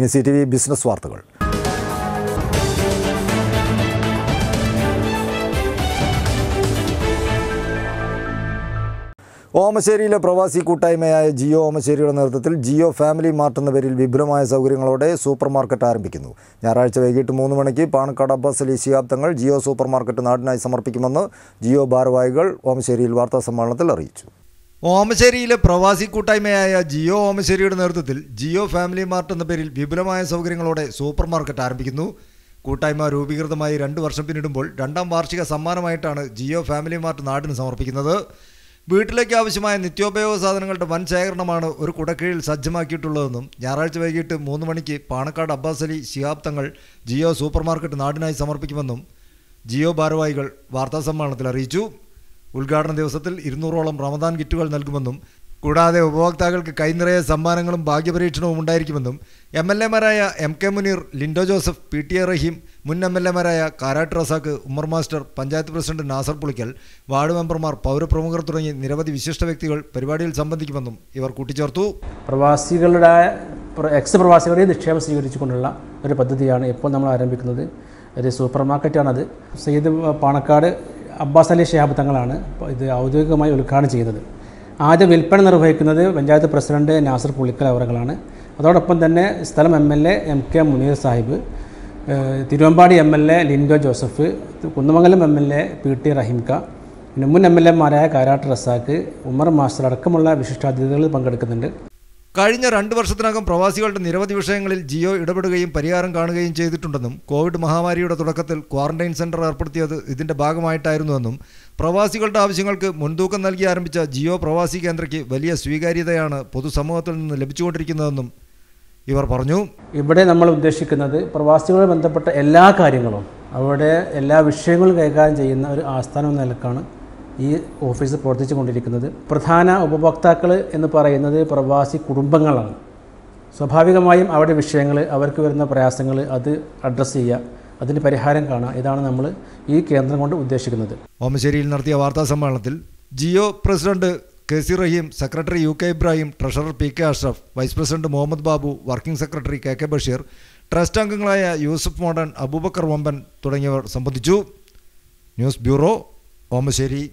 ഇനി C T V business വാർത്തകൾ ഓമശ്ശേരിയിലെ പ്രവാസി കൂട്ടായ്മയായ ജിയോ ഓമശ്ശേരിയുടെ നേതൃത്വത്തിൽ ജിയോ ഫാമിലി മാർട്ട് എന്ന പേരിൽ വിപുലമായ സൗകര്യങ്ങളോടെ സൂപ്പർ മാർക്കറ്റ് ആരംഭിക്കുന്നു ഞായറാഴ്ച വൈകിട്ട് മൂന്ന് മണിക്ക് പാണക്കാട് അബ്ബാസ് അലി ശിഹാബ്ദങ്ങൾ ജിയോ സൂപ്പർ മാർക്കറ്റ് നാടിനായി സമർപ്പിക്കുമെന്ന് ജിയോ ഭാരവാഹികൾ ഓമശ്ശേരിയിൽ വാർത്താ സമ്മേളനത്തിൽ അറിയിച്ചു ഓമശ്ശേരിയിലെ പ്രവാസി കൂട്ടായ്മയായ ജിയോ ഓമശ്ശേരിയുടെ നേതൃത്വത്തിൽ ജിയോ ഫാമിലി മാർട്ട് എന്ന പേരിൽ വിപുലമായ സൗകര്യങ്ങളോടെ സൂപ്പർ മാർക്കറ്റ് ആരംഭിക്കുന്നു കൂട്ടായ്മ രൂപീകൃതമായി രണ്ട് വർഷം പിന്നിടുമ്പോൾ രണ്ടാം വാർഷിക സമ്മാനമായിട്ടാണ് ജിയോ ഫാമിലി മാർട്ട് നാടിന് സമർപ്പിക്കുന്നത് വീട്ടിലേക്ക് ആവശ്യമായ നിത്യോപയോഗ സാധനങ്ങളുടെ വൻ ശേഖരണമാണ് ഒരു കുടക്കീഴിൽ സജ്ജമാക്കിയിട്ടുള്ളതെന്നും ഞായറാഴ്ച വൈകിട്ട് മൂന്ന് മണിക്ക് പാണക്കാട് അബ്ബാസ് അലി ശിഹാബ് തങ്ങൾ ജിയോ സൂപ്പർ മാർക്കറ്റ് നാടിനായി സമർപ്പിക്കുമെന്നും ജിയോ ഭാരവാഹികൾ വാർത്താസമ്മേളനത്തിൽ അറിയിച്ചു ഉദ്ഘാടന ദിവസത്തിൽ ഇരുന്നൂറോളം റമദാൻ കിറ്റുകൾ നൽകുമെന്നും കൂടാതെ ഉപഭോക്താക്കൾക്ക് കൈനിറയ സമ്മാനങ്ങളും ഭാഗ്യപരീക്ഷണവും ഉണ്ടായിരിക്കുമെന്നും എം എൽ മാരായ M K Muneer Lindo Joseph P T A Rahim മുൻ എം എൽ മാരായ Karat Razak Ummer master panchayat president Nasar Pulikkal ward മെമ്പർമാർ പൗരപ്രമുഖർ തുടങ്ങി നിരവധി വിശിഷ്ട വ്യക്തികൾ പരിപാടിയിൽ സംബന്ധിക്കുമെന്നും ഇവർ കൂട്ടിച്ചേർത്തു പ്രവാസികളുടെ എക്സ് പ്രവാസികളെ നിക്ഷേപം സ്വീകരിച്ചുകൊണ്ടുള്ള ഒരു പദ്ധതിയാണ് ഇപ്പോൾ നമ്മൾ ആരംഭിക്കുന്നത് ഒരു സൂപ്പർ മാർക്കറ്റാണത് സെയ്ദ് പാണക്കാട് അബ്ബാസ് അലി ഷിഹാബ് തങ്ങളാണ് ഇത് ഔദ്യോഗികമായി ഉദ്ഘാടനം ചെയ്യുന്നത് ആദ്യം വിൽപ്പന നിർവഹിക്കുന്നത് പഞ്ചായത്ത് പ്രസിഡന്റ് നാസർ പുളിക്കൽ അവറുകളാണ് അതോടൊപ്പം തന്നെ സ്ഥലം M L A M K Muneer Sahib Thiruvambady M L A Lindo Joseph Kunnamangalam M L A P T റഹിംക പിന്നെ മുൻ എം എൽ എമാരായ കാരാട്ട് റസാക്ക് ഉമർ മാസ്റ്റർ അടക്കമുള്ള വിശിഷ്ടാതിഥികൾ പങ്കെടുക്കുന്നുണ്ട് കഴിഞ്ഞ രണ്ട് വർഷത്തിനകം പ്രവാസികളുടെ നിരവധി വിഷയങ്ങളിൽ ജിയോ ഇടപെടുകയും പരിഹാരം കാണുകയും ചെയ്തിട്ടുണ്ടെന്നും കോവിഡ് മഹാമാരിയുടെ തുടക്കത്തിൽ ക്വാറന്റൈൻ സെന്റർ ഏർപ്പെടുത്തിയത് ഇതിന്റെ ഭാഗമായിട്ടായിരുന്നുവെന്നും പ്രവാസികളുടെ ആവശ്യങ്ങൾക്ക് മുൻതൂക്കം നൽകി ആരംഭിച്ച ജിയോ പ്രവാസി കേന്ദ്രയ്ക്ക് വലിയ സ്വീകാര്യതയാണ് പൊതുസമൂഹത്തിൽ നിന്ന് ലഭിച്ചുകൊണ്ടിരിക്കുന്നതെന്നും ഇവർ പറഞ്ഞു ഇവിടെ നമ്മൾ ഉദ്ദേശിക്കുന്നത് പ്രവാസികളെ ബന്ധപ്പെട്ട എല്ലാ കാര്യങ്ങളും അവിടെ എല്ലാ വിഷയങ്ങളും കൈകാര്യം ചെയ്യുന്ന ഒരു ആസ്ഥാനം നിലക്കാണ് ഈ ഓഫീസ് പ്രവർത്തിച്ചു കൊണ്ടിരിക്കുന്നത് പ്രധാന ഉപഭോക്താക്കൾ എന്ന് പറയുന്നത് പ്രവാസി കുടുംബങ്ങളാണ് സ്വാഭാവികമായും അവരുടെ വിഷയങ്ങൾ അവർക്ക് വരുന്ന പ്രയാസങ്ങൾ അത് അഡ്രസ്സ് ചെയ്യുക അതിന് പരിഹാരം കാണുക ഇതാണ് നമ്മൾ ഈ കേന്ദ്രം കൊണ്ട് ഉദ്ദേശിക്കുന്നത് ഓമശ്ശേരിയിൽ നടത്തിയ വാർത്താ സമ്മേളനത്തിൽ Jio president K C Rahim secretary U K Ibrahim treasurer P K Ashraf vice president Muhammad Babu working secretary K K Basheer trust അംഗങ്ങളായ യൂസഫ് മോഡൻ അബൂബക്കർ വമ്പൻ തുടങ്ങിയവർ സംബന്ധിച്ചു ന്യൂസ് ബ്യൂറോ ഓമശ്ശേരി